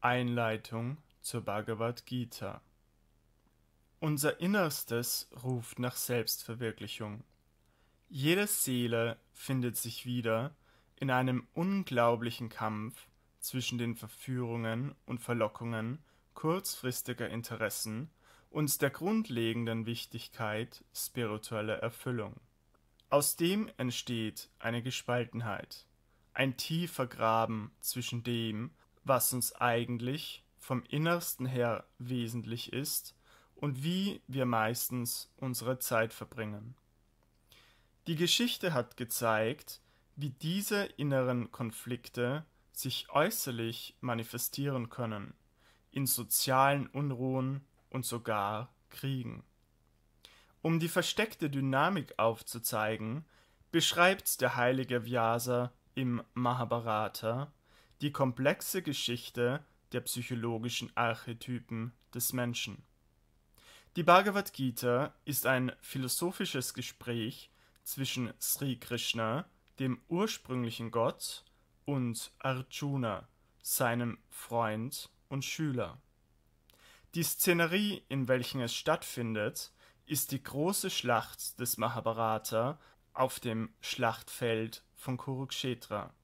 Einleitung zur Bhagavad Gita. Unser Innerstes ruft nach Selbstverwirklichung. Jede Seele findet sich wieder in einem unglaublichen Kampf zwischen den Verführungen und Verlockungen kurzfristiger Interessen und der grundlegenden Wichtigkeit spiritueller Erfüllung. Aus dem entsteht eine Gespaltenheit, ein tiefer Graben zwischen dem, was uns eigentlich vom Innersten her wesentlich ist und wie wir meistens unsere Zeit verbringen. Die Geschichte hat gezeigt, wie diese inneren Konflikte sich äußerlich manifestieren können, in sozialen Unruhen und sogar Kriegen. Um die versteckte Dynamik aufzuzeigen, beschreibt der heilige Vyasa im Mahabharata die komplexe Geschichte der psychologischen Archetypen des Menschen. Die Bhagavad Gita ist ein philosophisches Gespräch zwischen Sri Krishna, dem ursprünglichen Gott, und Arjuna, seinem Freund und Schüler. Die Szenerie, in welchen es stattfindet, ist die große Schlacht des Mahabharata auf dem Schlachtfeld von Kurukshetra.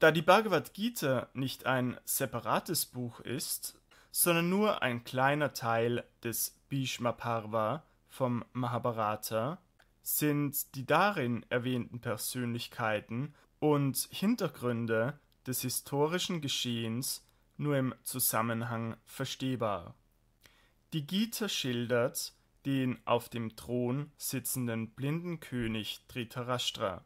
Da die Bhagavad Gita nicht ein separates Buch ist, sondern nur ein kleiner Teil des Bhishma Parva vom Mahabharata, sind die darin erwähnten Persönlichkeiten und Hintergründe des historischen Geschehens nur im Zusammenhang verstehbar. Die Gita schildert den auf dem Thron sitzenden blinden König Dhritarashtra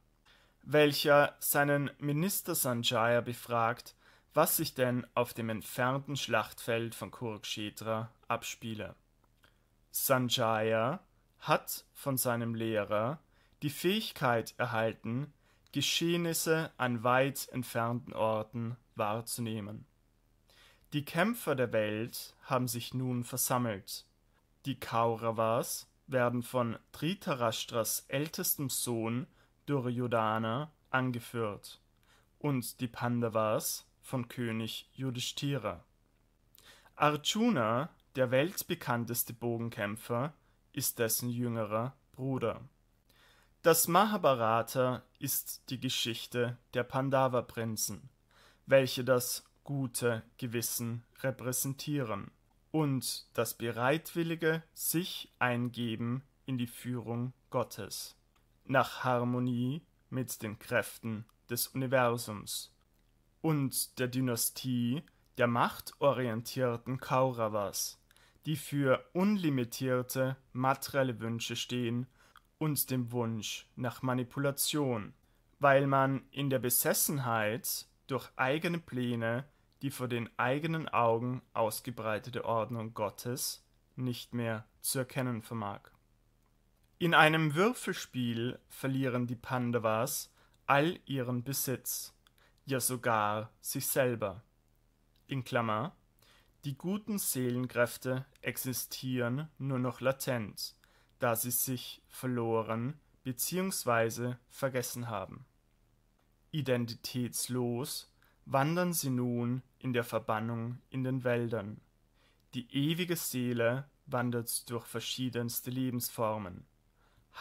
welcher seinen Minister Sanjaya befragt, was sich denn auf dem entfernten Schlachtfeld von Kurukshetra abspiele. Sanjaya hat von seinem Lehrer die Fähigkeit erhalten, Geschehnisse an weit entfernten Orten wahrzunehmen. Die Kämpfer der Welt haben sich nun versammelt. Die Kauravas werden von Dhritarashtras ältestem Sohn Duryodhana angeführt und die Pandavas von König Yudhishthira. Arjuna, der weltbekannteste Bogenkämpfer, ist dessen jüngerer Bruder. Das Mahabharata ist die Geschichte der Pandava-Prinzen, welche das gute Gewissen repräsentieren und das bereitwillige sich eingeben in die Führung Gottes nach Harmonie mit den Kräften des Universums und der Dynastie der machtorientierten Kauravas, die für unlimitierte materielle Wünsche stehen und dem Wunsch nach Manipulation, weil man in der Besessenheit durch eigene Pläne die vor den eigenen Augen ausgebreitete Ordnung Gottes nicht mehr zu erkennen vermag. In einem Würfelspiel verlieren die Pandavas all ihren Besitz, ja sogar sich selber. In Klammer, die guten Seelenkräfte existieren nur noch latent, da sie sich verloren bzw. vergessen haben. Identitätslos wandern sie nun in der Verbannung in den Wäldern. Die ewige Seele wandert durch verschiedenste Lebensformen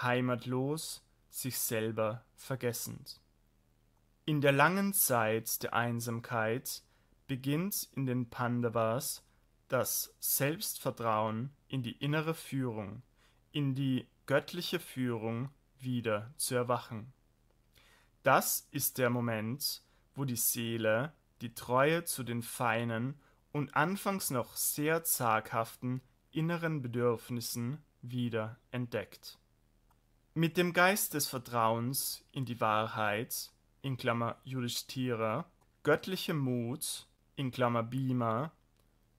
heimatlos, sich selber vergessend. In der langen Zeit der Einsamkeit beginnt in den Pandavas das Selbstvertrauen in die innere Führung, in die göttliche Führung wieder zu erwachen. Das ist der Moment, wo die Seele die Treue zu den feinen und anfangs noch sehr zaghaften inneren Bedürfnissen wieder entdeckt. Mit dem Geist des Vertrauens in die Wahrheit (Yudhishthira), göttlichem Mut (Bhima),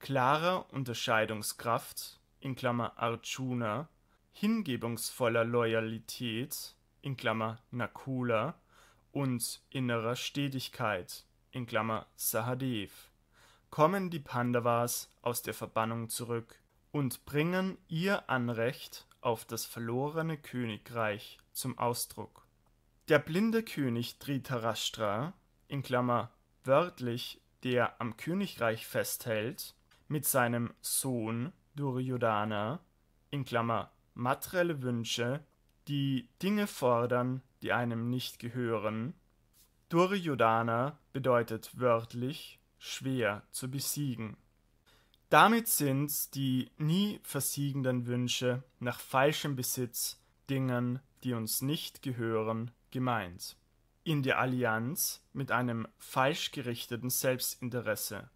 klarer Unterscheidungskraft (Arjuna), hingebungsvoller Loyalität (Nakula) und innerer Stetigkeit (Sahadev) kommen die Pandavas aus der Verbannung zurück und bringen ihr Anrecht auf das verlorene Königreich zum Ausdruck. Der blinde König Dhritarashtra in Klammer (wörtlich der am Königreich festhält) mit seinem Sohn Duryodhana in Klammer (materielle Wünsche, die Dinge fordern, die einem nicht gehören). Duryodhana bedeutet wörtlich schwer zu besiegen damit sind die nie versiegenden Wünsche nach falschem Besitz, Dingen, die uns nicht gehören, gemeint. In der Allianz mit einem falsch gerichteten Selbstinteresse,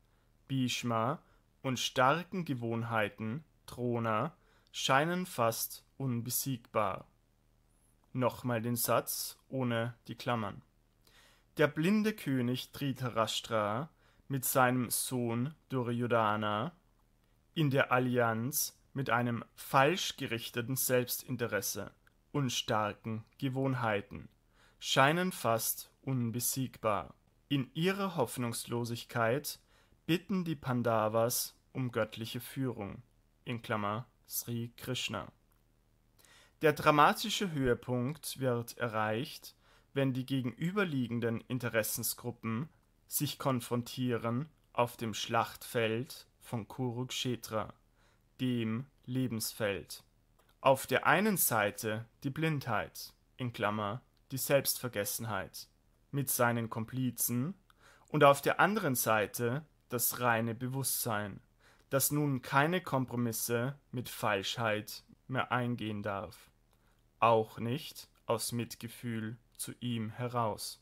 Bhishma und starken Gewohnheiten, Drona, scheinen fast unbesiegbar. Nochmal den Satz ohne die Klammern. Der blinde König Dhritarashtra mit seinem Sohn Duryodhana in der Allianz mit einem falsch gerichteten Selbstinteresse und starken Gewohnheiten, scheinen fast unbesiegbar. In ihrer Hoffnungslosigkeit bitten die Pandavas um göttliche Führung (Sri Krishna). Der dramatische Höhepunkt wird erreicht, wenn die gegenüberliegenden Interessensgruppen sich konfrontieren auf dem Schlachtfeld von Kurukshetra, dem Lebensfeld. Auf der einen Seite die Blindheit in Klammer (die Selbstvergessenheit) mit seinen Komplizen und auf der anderen Seite das reine Bewusstsein, das nun keine Kompromisse mit Falschheit mehr eingehen darf, auch nicht aus Mitgefühl zu ihm heraus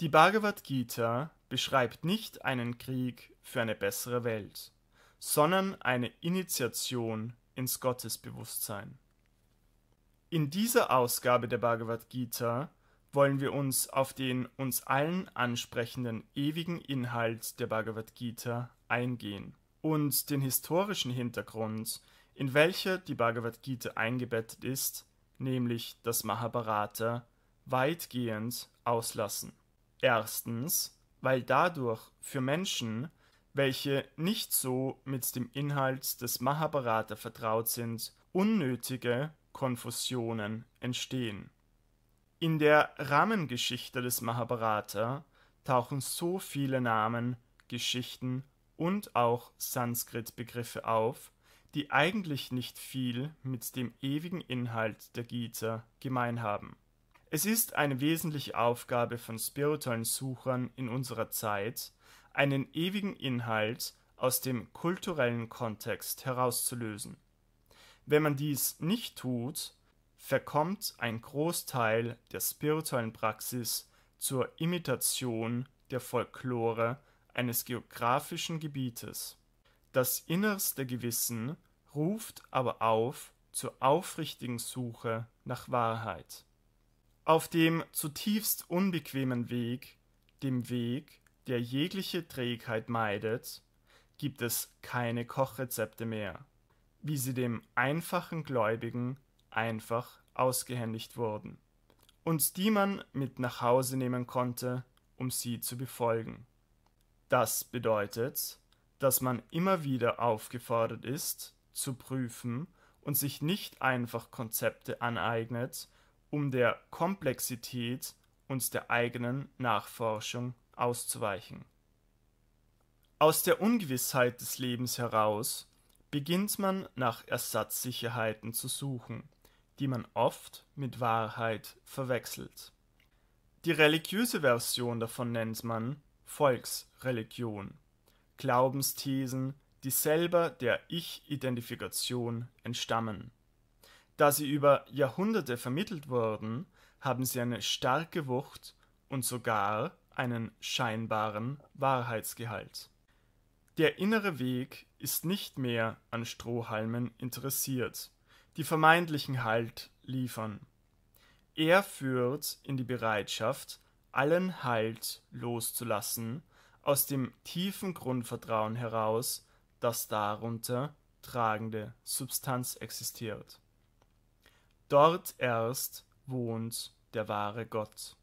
die Bhagavad Gita beschreibt nicht einen Krieg für eine bessere Welt, sondern eine Initiation ins Gottesbewusstsein. In dieser Ausgabe der Bhagavad Gita wollen wir uns auf den uns allen ansprechenden ewigen Inhalt der Bhagavad Gita eingehen und den historischen Hintergrund, in welcher die Bhagavad Gita eingebettet ist, nämlich das Mahabharata, weitgehend auslassen. Erstens, weil dadurch für Menschen, welche nicht so mit dem Inhalt des Mahabharata vertraut sind, unnötige Konfusionen entstehen. In der Rahmengeschichte des Mahabharata tauchen so viele Namen, Geschichten und auch Sanskrit-Begriffe auf, die eigentlich nicht viel mit dem ewigen Inhalt der Gita gemein haben. Es ist eine wesentliche Aufgabe von spirituellen Suchern in unserer Zeit, einen ewigen Inhalt aus dem kulturellen Kontext herauszulösen. Wenn man dies nicht tut, verkommt ein Großteil der spirituellen Praxis zur Imitation der Folklore eines geografischen Gebietes. Das innerste Gewissen ruft aber auf zur aufrichtigen Suche nach Wahrheit. Auf dem zutiefst unbequemen Weg, dem Weg, der jegliche Trägheit meidet, gibt es keine Kochrezepte mehr, wie sie dem einfachen Gläubigen einfach ausgehändigt wurden und die man mit nach Hause nehmen konnte, um sie zu befolgen. Das bedeutet, dass man immer wieder aufgefordert ist, zu prüfen und sich nicht einfach Konzepte aneignet, um der Komplexität und der eigenen Nachforschung auszuweichen. Aus der Ungewissheit des Lebens heraus beginnt man nach Ersatzsicherheiten zu suchen, die man oft mit Wahrheit verwechselt. Die religiöse Version davon nennt man Volksreligion, Glaubensthesen, die selber der Ich-Identifikation entstammen. Da sie über Jahrhunderte vermittelt wurden, haben sie eine starke Wucht und sogar einen scheinbaren Wahrheitsgehalt. Der innere Weg ist nicht mehr an Strohhalmen interessiert, die vermeintlichen Halt liefern. Er führt in die Bereitschaft, allen Halt loszulassen, aus dem tiefen Grundvertrauen heraus, dass darunter tragende Substanz existiert. Dort erst wohnt der wahre Gott.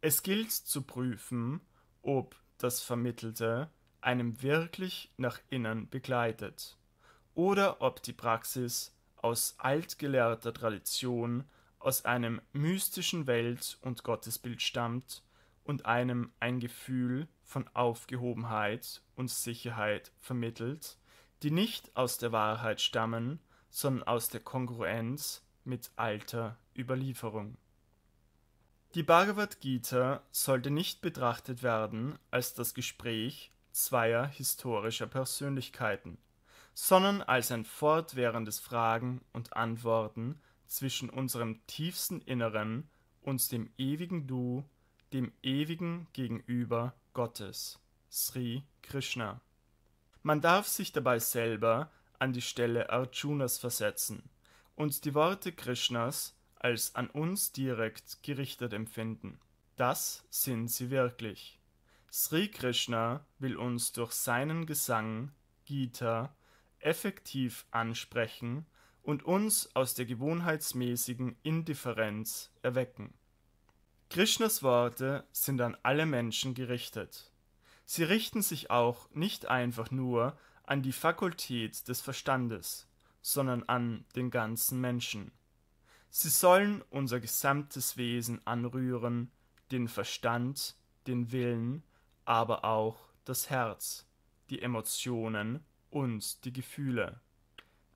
Es gilt zu prüfen, ob das Vermittelte einem wirklich nach innen begleitet oder ob die Praxis aus altgelehrter Tradition aus einem mystischen Welt- und Gottesbild stammt und einem ein Gefühl von Aufgehobenheit und Sicherheit vermittelt, die nicht aus der Wahrheit stammen, sondern aus der Kongruenz mit alter Überlieferung. Die Bhagavad Gita sollte nicht betrachtet werden als das Gespräch zweier historischer Persönlichkeiten, sondern als ein fortwährendes Fragen und Antworten zwischen unserem tiefsten Inneren und dem ewigen Du, dem ewigen Gegenüber Gottes, Sri Krishna. Man darf sich dabei selber an die Stelle Arjunas versetzen und die Worte Krishnas als an uns direkt gerichtet empfinden. Das sind sie wirklich. Sri Krishna will uns durch seinen Gesang, Gita, effektiv ansprechen und uns aus der gewohnheitsmäßigen Indifferenz erwecken. Krishnas Worte sind an alle Menschen gerichtet. Sie richten sich auch nicht einfach nur an die Fakultät des Verstandes, sondern an den ganzen Menschen. Sie sollen unser gesamtes Wesen anrühren, den Verstand, den Willen, aber auch das Herz, die Emotionen und die Gefühle.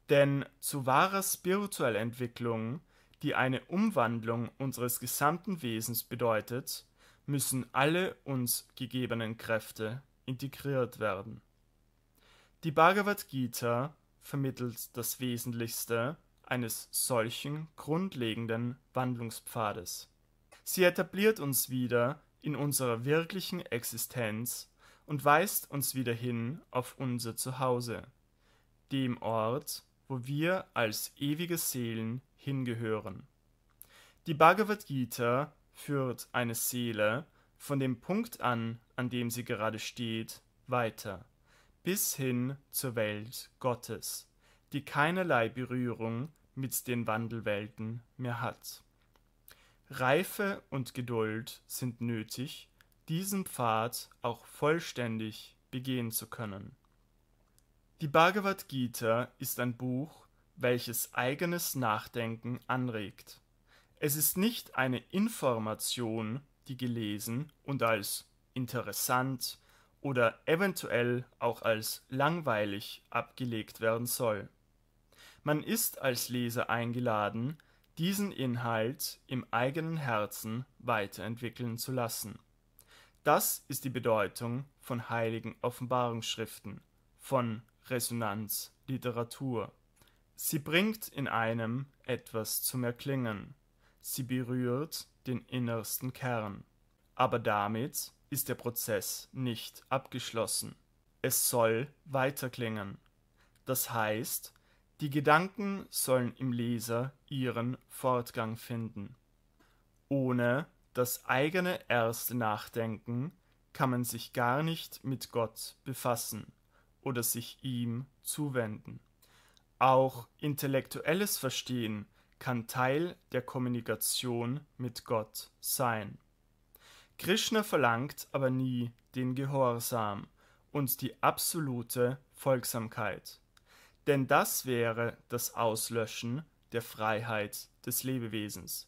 Denn zu wahrer spiritueller Entwicklung, die eine Umwandlung unseres gesamten Wesens bedeutet, müssen alle uns gegebenen Kräfte integriert werden. Die Bhagavad Gita vermittelt das Wesentlichste eines solchen grundlegenden Wandlungspfades. Sie etabliert uns wieder in unserer wirklichen Existenz und weist uns wieder hin auf unser Zuhause, dem Ort, wo wir als ewige Seelen hingehören. Die Bhagavad Gita führt eine Seele von dem Punkt an, an dem sie gerade steht, weiter bis hin zur Welt Gottes, die keinerlei Berührung mit den Wandelwelten mehr hat. Reife und Geduld sind nötig, diesen Pfad auch vollständig begehen zu können. Die Bhagavad Gita ist ein Buch, welches eigenes Nachdenken anregt. Es ist nicht eine Information, die gelesen und als interessant, oder eventuell auch als langweilig abgelegt werden soll. Man ist als Leser eingeladen, diesen Inhalt im eigenen Herzen weiterentwickeln zu lassen. Das ist die Bedeutung von heiligen Offenbarungsschriften, von Resonanzliteratur. Sie bringt in einem etwas zum Erklingen. Sie berührt den innersten Kern. Aber damit ist der Prozess nicht abgeschlossen. Es soll weiterklingen. Das heißt, die Gedanken sollen im Leser ihren Fortgang finden. Ohne das eigene erste Nachdenken kann man sich gar nicht mit Gott befassen oder sich ihm zuwenden. Auch intellektuelles Verstehen kann Teil der Kommunikation mit Gott sein. Krishna verlangt aber nie den Gehorsam und die absolute Folgsamkeit, denn das wäre das Auslöschen der Freiheit des Lebewesens,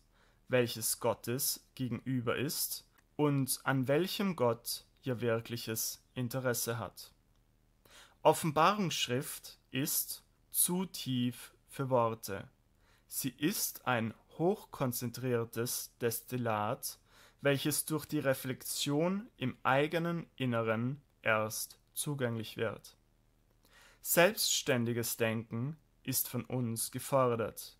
welches Gottes gegenüber ist und an welchem Gott ihr wirkliches Interesse hat. Offenbarungsschrift ist zu tief für Worte. Sie ist ein hochkonzentriertes Destillat welches durch die Reflexion im eigenen Inneren erst zugänglich wird. Selbstständiges Denken ist von uns gefordert,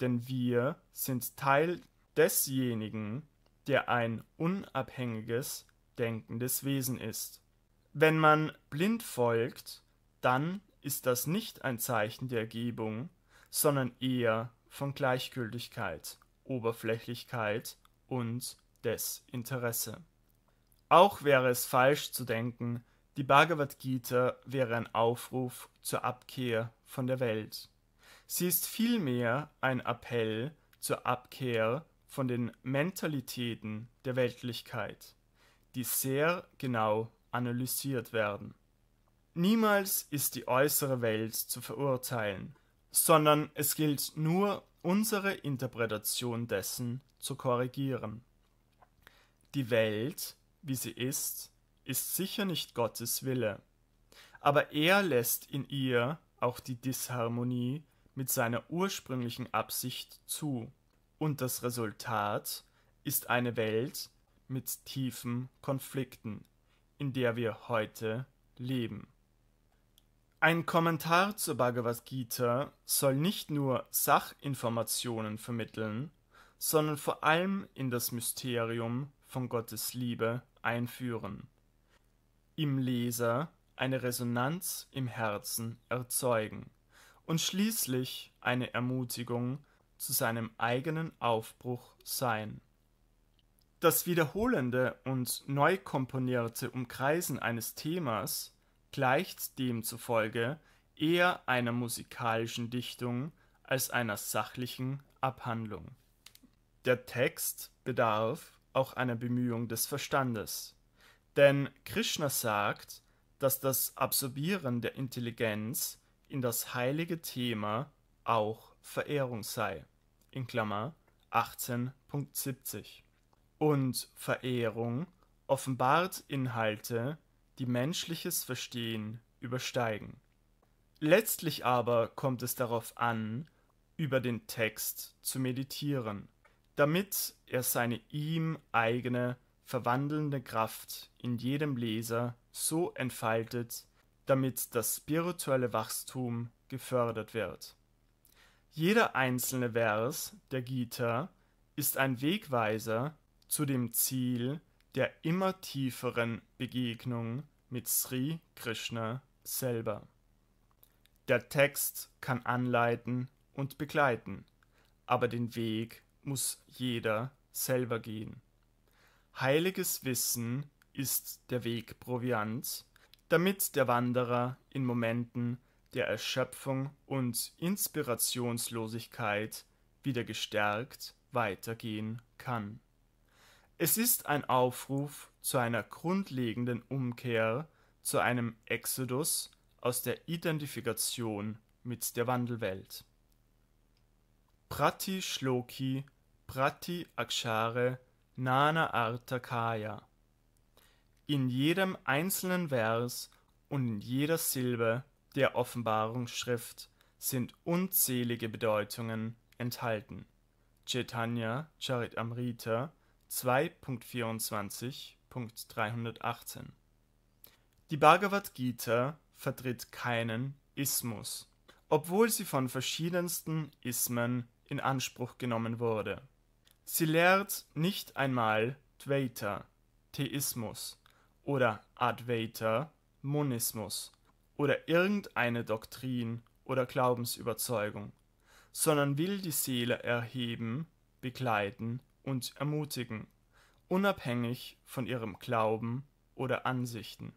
denn wir sind Teil desjenigen, der ein unabhängiges, denkendes Wesen ist. Wenn man blind folgt, dann ist das nicht ein Zeichen der Ergebung, sondern eher von Gleichgültigkeit, Oberflächlichkeit und Desinteresse. Auch wäre es falsch zu denken, die Bhagavad Gita wäre ein Aufruf zur Abkehr von der Welt. Sie ist vielmehr ein Appell zur Abkehr von den Mentalitäten der Weltlichkeit, die sehr genau analysiert werden. Niemals ist die äußere Welt zu verurteilen, sondern es gilt nur unsere Interpretation dessen zu korrigieren. Die Welt, wie sie ist, ist sicher nicht Gottes Wille, aber er lässt in ihr auch die Disharmonie mit seiner ursprünglichen Absicht zu, und das Resultat ist eine Welt mit tiefen Konflikten, in der wir heute leben. Ein Kommentar zur Bhagavad Gita soll nicht nur Sachinformationen vermitteln, sondern vor allem in das Mysterium von Gottes Liebe einführen, im Leser eine Resonanz im Herzen erzeugen und schließlich eine Ermutigung zu seinem eigenen Aufbruch sein. Das wiederholende und neu komponierte Umkreisen eines Themas gleicht demzufolge eher einer musikalischen Dichtung als einer sachlichen Abhandlung. Der Text bedarf auch eine Bemühung des Verstandes. Denn Krishna sagt, dass das Absorbieren der Intelligenz in das heilige Thema auch Verehrung sei. In Klammer 18.70. Und Verehrung offenbart Inhalte, die menschliches Verstehen übersteigen. Letztlich aber kommt es darauf an, über den Text zu meditieren damit er seine ihm eigene verwandelnde Kraft in jedem Leser so entfaltet, damit das spirituelle Wachstum gefördert wird. Jeder einzelne Vers der Gita ist ein Wegweiser zu dem Ziel der immer tieferen Begegnung mit Sri Krishna selber. Der Text kann anleiten und begleiten, aber den Weg muss jeder selber gehen. Heiliges Wissen ist der Weg Proviant, damit der Wanderer in Momenten der Erschöpfung und Inspirationslosigkeit wieder gestärkt weitergehen kann. Es ist ein Aufruf zu einer grundlegenden Umkehr, zu einem Exodus aus der Identifikation mit der Wandelwelt. Prati Shloki, Prati Akshare, Nana Artha Kaya. In jedem einzelnen Vers und in jeder Silbe der Offenbarungsschrift sind unzählige Bedeutungen enthalten. Chaitanya Charitamrita 2.24.318 Die Bhagavad Gita vertritt keinen Ismus, obwohl sie von verschiedensten Ismen in Anspruch genommen wurde. Sie lehrt nicht einmal Dvaita, Theismus oder Advaita, Monismus oder irgendeine Doktrin oder Glaubensüberzeugung, sondern will die Seele erheben, begleiten und ermutigen, unabhängig von ihrem Glauben oder Ansichten